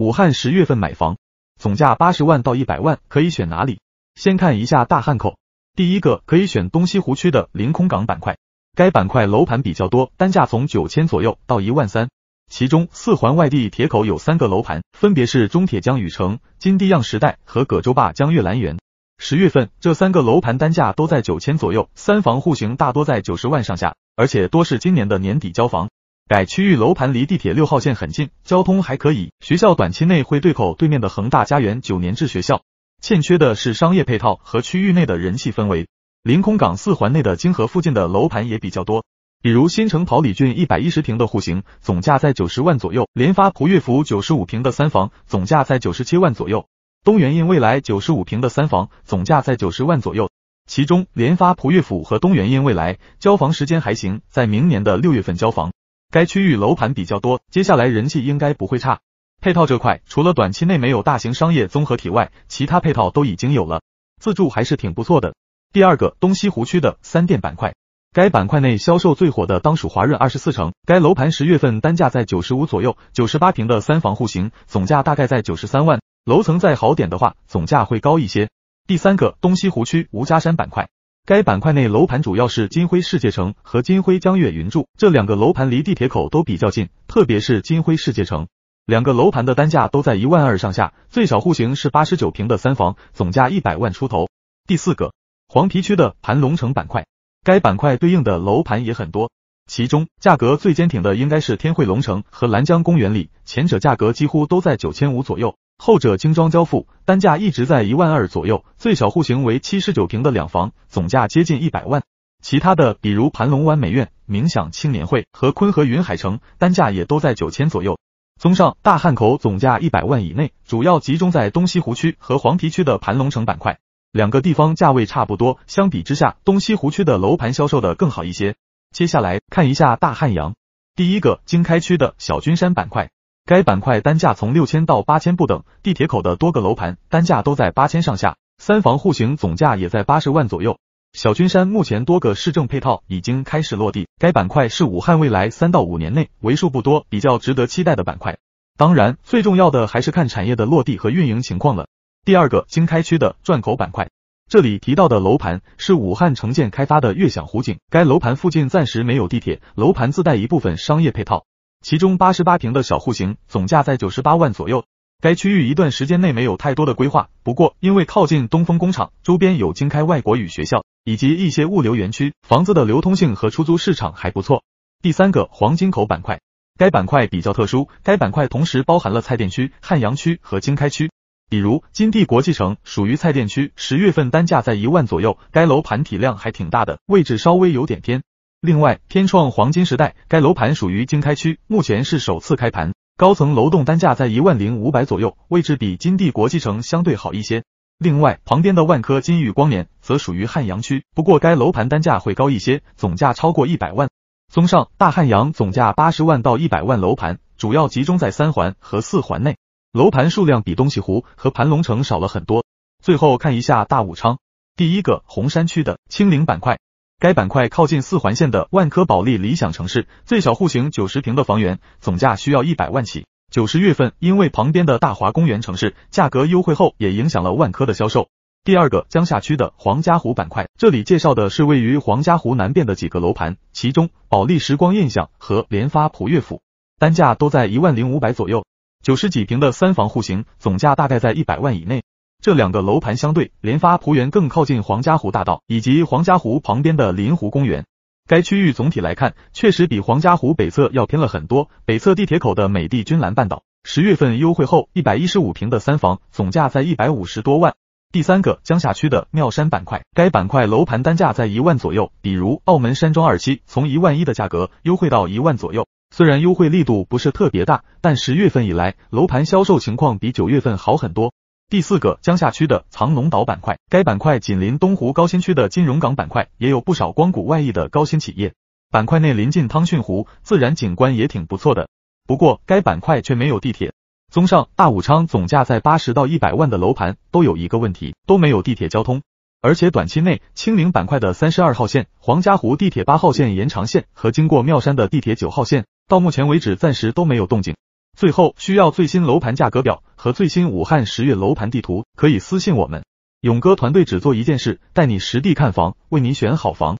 武汉十月份买房，总价八十万到一百万可以选哪里？先看一下大汉口。第一个可以选东西湖区的临空港板块，该板块楼盘比较多，单价从九千左右到一万三。其中四环外地铁口有三个楼盘，分别是中铁江语城、金地漾时代和葛洲坝江悦兰园。十月份这三个楼盘单价都在九千左右，三房户型大多在九十万上下，而且多是今年的年底交房。改区域楼盘离地铁六号线很近，交通还可以。学校短期内会对口对面的恒大家园九年制学校。欠缺的是商业配套和区域内的人气氛围。临空港四环内的金河附近的楼盘也比较多，比如新城桃李郡一百一十平的户型，总价在九十万左右；联发璞悦府九十五平的三房，总价在九十七万左右；东原印未来九十五平的三房，总价在九十万左右。其中，联发璞悦府和东原印未来交房时间还行，在明年的六月份交房。该区域楼盘比较多，接下来人气应该不会差。配套这块，除了短期内没有大型商业综合体外，其他配套都已经有了，自住还是挺不错的。第二个，东西湖区的三店板块，该板块内销售最火的当属华润二十四城，该楼盘十月份单价在九十五左右，九十八平的三房户型，总价大概在九十三万，楼层再好点的话，总价会高一些。第三个，东西湖区吴家山板块。该板块内楼盘主要是金辉世界城和金辉江月云著这两个楼盘，离地铁口都比较近，特别是金辉世界城。两个楼盘的单价都在一万二上下，最小户型是八十九平的三房，总价一百万出头。第四个，黄陂区的盘龙城板块，该板块对应的楼盘也很多，其中价格最坚挺的应该是天汇龙城和蓝江公园里，前者价格几乎都在九千五左右。后者精装交付，单价一直在一万二左右，最小户型为七十九平的两房，总价接近一百万。其他的比如盘龙湾美院、冥想青年会和坤和云海城，单价也都在九千左右。综上，大汉口总价一百万以内主要集中在东西湖区和黄陂区的盘龙城板块，两个地方价位差不多。相比之下，东西湖区的楼盘销售的更好一些。接下来看一下大汉阳，第一个经开区的小军山板块。该板块单价从六千到八千不等，地铁口的多个楼盘单价都在八千上下，三房户型总价也在八十万左右。小军山目前多个市政配套已经开始落地，该板块是武汉未来三到五年内为数不多比较值得期待的板块。当然，最重要的还是看产业的落地和运营情况了。第二个经开区的转口板块，这里提到的楼盘是武汉城建开发的悦享湖景，该楼盘附近暂时没有地铁，楼盘自带一部分商业配套。其中八十八平的小户型，总价在九十八万左右。该区域一段时间内没有太多的规划，不过因为靠近东风工厂，周边有经开外国语学校以及一些物流园区，房子的流通性和出租市场还不错。第三个，黄金口板块，该板块比较特殊，该板块同时包含了蔡甸区、汉阳区和经开区。比如金地国际城属于蔡甸区，十月份单价在一万左右，该楼盘体量还挺大的，位置稍微有点偏。另外，天创黄金时代该楼盘属于经开区，目前是首次开盘，高层楼栋单价在一万零五百左右，位置比金地国际城相对好一些。另外，旁边的万科金域光年则属于汉阳区，不过该楼盘单价会高一些，总价超过一百万。综上，大汉阳总价八十万到一百万楼盘主要集中在三环和四环内，楼盘数量比东西湖和盘龙城少了很多。最后看一下大武昌，第一个洪山区的青菱板块。该板块靠近四环线的万科保利理想城市，最小户型九十平的房源，总价需要一百万起。九十月份，因为旁边的大华公园城市价格优惠后，也影响了万科的销售。第二个，江夏区的黄家湖板块，这里介绍的是位于黄家湖南边的几个楼盘，其中保利时光印象和联发璞悦府，单价都在一万零五百左右，九十几平的三房户型，总价大概在一百万以内。这两个楼盘相对，联发璞园更靠近黄家湖大道以及黄家湖旁边的临湖公园。该区域总体来看，确实比黄家湖北侧要偏了很多。北侧地铁口的美的君澜半岛，十月份优惠后，一百一十五平的三房总价在一百五十多万。第三个，江夏区的庙山板块，该板块楼盘单价在一万左右，比如澳门山庄二期，从一万一的价格优惠到一万左右。虽然优惠力度不是特别大，但十月份以来，楼盘销售情况比九月份好很多。第四个，江夏区的藏龙岛板块，该板块紧邻东湖高新区的金融港板块，也有不少光谷外溢的高新企业。板块内临近汤逊湖，自然景观也挺不错的。不过，该板块却没有地铁。综上，大武昌总价在八十到一百万的楼盘都有一个问题，都没有地铁交通。而且短期内，青菱板块的三十二号线、黄家湖地铁八号线延长线和经过庙山的地铁九号线，到目前为止暂时都没有动静。最后，需要最新楼盘价格表。和最新武汉十月楼盘地图，可以私信我们。勇哥团队只做一件事，带你实地看房，为您选好房。